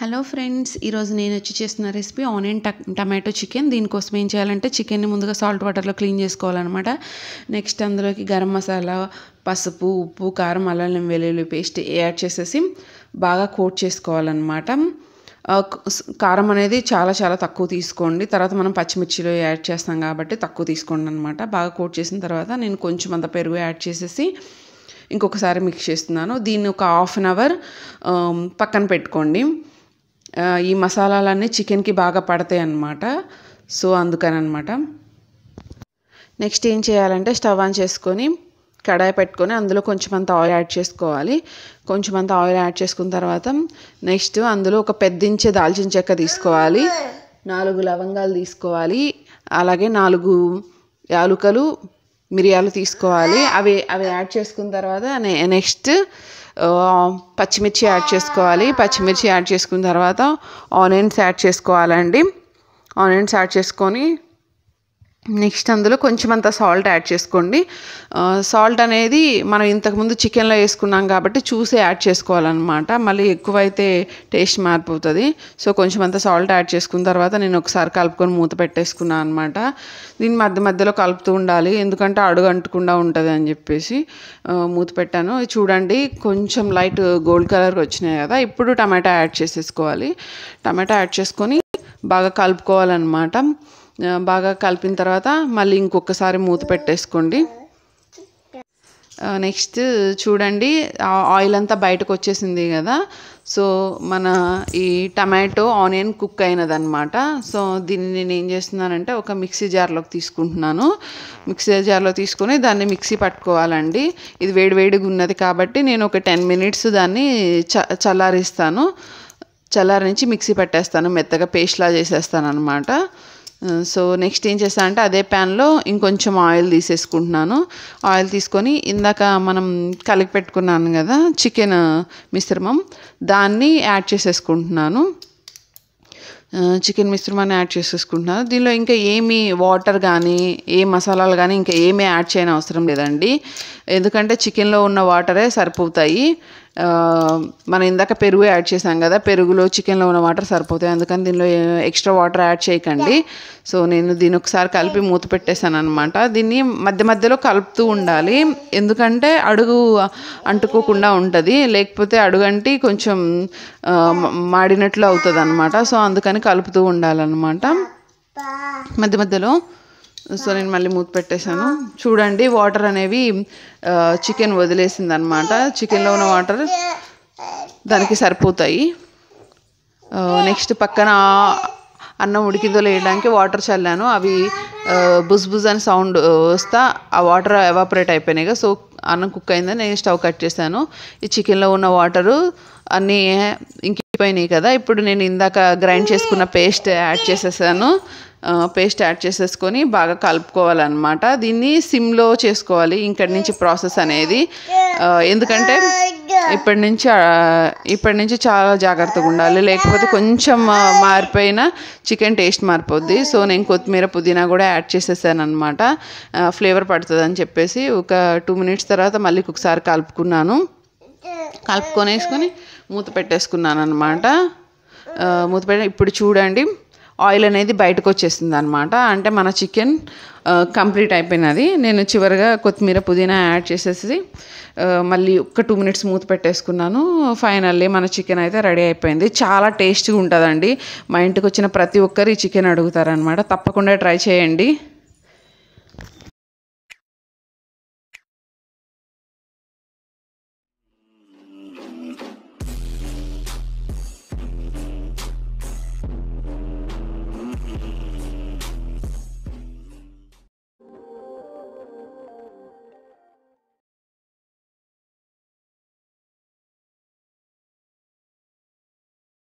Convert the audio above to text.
hello friends ఈరోజు నేను వచ్చి చేసిన రెసిపీ ఆనియన్ ట టమాటో చికెన్ దీనికోసం ఏం చేయాలంటే చికెన్ని ముందుగా సాల్ట్ వాటర్లో క్లీన్ చేసుకోవాలన్నమాట నెక్స్ట్ అందులోకి గరం మసాలా పసుపు ఉప్పు కారం అల్లం వెల్లుల్లి పేస్ట్ యాడ్ చేసేసి బాగా కోట్ చేసుకోవాలన్నమాట కారం అనేది చాలా చాలా తక్కువ తీసుకోండి తర్వాత మనం పచ్చిమిర్చిలో యాడ్ చేస్తాం కాబట్టి తక్కువ తీసుకోండి అనమాట బాగా కోట్ చేసిన తర్వాత నేను కొంచెం అంత పెరుగు యాడ్ చేసేసి ఇంకొకసారి మిక్స్ చేస్తున్నాను దీన్ని ఒక హాఫ్ అన్ అవర్ పక్కన పెట్టుకోండి ఈ మసాలాలన్నీ చికెన్కి బాగా పడతాయి అన్నమాట సో అందుకని అనమాట నెక్స్ట్ ఏం చేయాలంటే స్టవ్ ఆన్ చేసుకొని కడాయి పెట్టుకొని అందులో కొంచెం అంత ఆయిల్ యాడ్ చేసుకోవాలి కొంచెం అంత ఆయిల్ యాడ్ చేసుకున్న తర్వాత నెక్స్ట్ అందులో ఒక పెద్దించే దాల్చిన చెక్క తీసుకోవాలి నాలుగు లవంగాలు తీసుకోవాలి అలాగే నాలుగు యాలుకలు మిరియాలు తీసుకోవాలి అవి అవి యాడ్ చేసుకున్న తర్వాత నెక్స్ట్ పచ్చిమిర్చి యాడ్ చేసుకోవాలి పచ్చిమిర్చి యాడ్ చేసుకున్న తర్వాత ఆనియన్స్ యాడ్ చేసుకోవాలండి ఆనియన్స్ యాడ్ చేసుకొని నెక్స్ట్ అందులో కొంచెం అంత సాల్ట్ యాడ్ చేసుకోండి సాల్ట్ అనేది మనం ఇంతకుముందు చికెన్లో వేసుకున్నాం కాబట్టి చూసి యాడ్ చేసుకోవాలన్నమాట మళ్ళీ ఎక్కువైతే టేస్ట్ మారిపోతుంది సో కొంచెం అంత సాల్ట్ యాడ్ చేసుకున్న తర్వాత నేను ఒకసారి కలుపుకొని మూత పెట్టేసుకున్నాను అనమాట దీన్ని మధ్య మధ్యలో కలుపుతూ ఉండాలి ఎందుకంటే అడుగు అంటుకుండా ఉంటుంది అని చెప్పేసి మూత పెట్టాను చూడండి కొంచెం లైట్ గోల్డ్ కలర్ వచ్చినాయి కదా ఇప్పుడు టమాటా యాడ్ చేసేసుకోవాలి టమాటా యాడ్ చేసుకొని బాగా కలుపుకోవాలన్నమాట బాగా కలిపిన తర్వాత మళ్ళీ ఇంకొకసారి మూత పెట్టేసుకోండి నెక్స్ట్ చూడండి ఆయిల్ అంతా బయటకు వచ్చేసింది కదా సో మన ఈ టమాటో ఆనియన్ కుక్ అయినదనమాట సో దీన్ని నేను ఏం చేస్తున్నానంటే ఒక మిక్సీ జార్లోకి తీసుకుంటున్నాను మిక్సీ జార్లో తీసుకొని దాన్ని మిక్సీ పట్టుకోవాలండి ఇది వేడివేడిగా ఉన్నది కాబట్టి నేను ఒక టెన్ మినిట్స్ దాన్ని చ చల్లారిస్తాను చల్లారి నుంచి మిక్సీ పట్టేస్తాను మెత్తగా పేస్ట్లా చేసేస్తాను అనమాట సో నెక్స్ట్ ఏం చేస్తా అంటే అదే ప్యాన్లో ఇంకొంచెం ఆయిల్ తీసేసుకుంటున్నాను ఆయిల్ తీసుకొని ఇందాక మనం కలిగి పెట్టుకున్నాను కదా చికెన్ మిశ్రమం దాన్ని యాడ్ చేసేసుకుంటున్నాను చికెన్ మిశ్రమాన్ని యాడ్ చేసేసుకుంటున్నాను దీనిలో ఇంకా ఏమి వాటర్ కానీ ఏ మసాలాలు కానీ ఇంకా ఏమీ యాడ్ చేయని అవసరం లేదండి ఎందుకంటే చికెన్లో ఉన్న వాటరే సరిపోతాయి మనం ఇందాక పెరుగు యాడ్ చేసాం కదా పెరుగులో చికెన్లో ఉన్న వాటర్ సరిపోతాయి అందుకని దీనిలో ఎక్స్ట్రా వాటర్ యాడ్ చేయకండి సో నేను దీని ఒకసారి కలిపి మూత పెట్టేశాను అనమాట దీన్ని మధ్య మధ్యలో కలుపుతూ ఉండాలి ఎందుకంటే అడుగు అంటుకోకుండా ఉంటుంది లేకపోతే అడుగు అంటే కొంచెం మాడినట్లు అవుతుంది అనమాట సో అందుకని కలుపుతూ ఉండాలన్నమాట మధ్య మధ్యలో సో నేను మళ్ళీ మూత పెట్టేశాను చూడండి వాటర్ అనేవి చికెన్ వదిలేసింది అనమాట చికెన్లో ఉన్న వాటర్ దానికి సరిపోతాయి నెక్స్ట్ పక్కన అన్నం ఉడికిందో లేయడానికి వాటర్ చల్లాను అవి బుజ్బుజ్ అని సౌండ్ వస్తా ఆ వాటర్ ఎవాపరేట్ అయిపోయినాయిగా సో అన్నం కుక్ అయిందని నేను స్టవ్ కట్ చేశాను ఈ చికెన్లో ఉన్న వాటరు అన్నీ ఇంకిపోయినాయి కదా ఇప్పుడు నేను ఇందాక గ్రైండ్ చేసుకున్న పేస్ట్ యాడ్ చేసేసాను పేస్ట్ యాడ్ చేసేసుకొని బాగా కలుపుకోవాలన్నమాట దీన్ని సిమ్లో చేసుకోవాలి ఇక్కడి నుంచి ప్రాసెస్ అనేది ఎందుకంటే ఇప్పటి నుంచి ఇప్పటి నుంచి చాలా జాగ్రత్తగా ఉండాలి లేకపోతే కొంచెం మారిపోయిన చికెన్ టేస్ట్ మారిపోద్ది సో నేను కొత్తిమీర పుదీనా కూడా యాడ్ చేసేసాను అనమాట ఫ్లేవర్ పడుతుంది అని చెప్పేసి ఒక టూ మినిట్స్ తర్వాత మళ్ళీ ఒకసారి కలుపుకున్నాను కలుపుకొనేసుకొని మూత పెట్టేసుకున్నాను అనమాట మూత పెట్ట ఇప్పుడు చూడండి ఆయిల్ అనేది బయటకు వచ్చేసింది అనమాట అంటే మన చికెన్ కంప్లీట్ అయిపోయినది నేను చివరిగా కొత్తిమీర పుదీనా యాడ్ చేసేసి మళ్ళీ ఒక్క టూ మినిట్స్ మూత పెట్టేసుకున్నాను ఫైనల్లీ మన చికెన్ అయితే రెడీ అయిపోయింది చాలా టేస్టీగా ఉంటుందండి మా ఇంటికి వచ్చిన ప్రతి ఒక్కరు ఈ చికెన్ అడుగుతారనమాట తప్పకుండా ట్రై చేయండి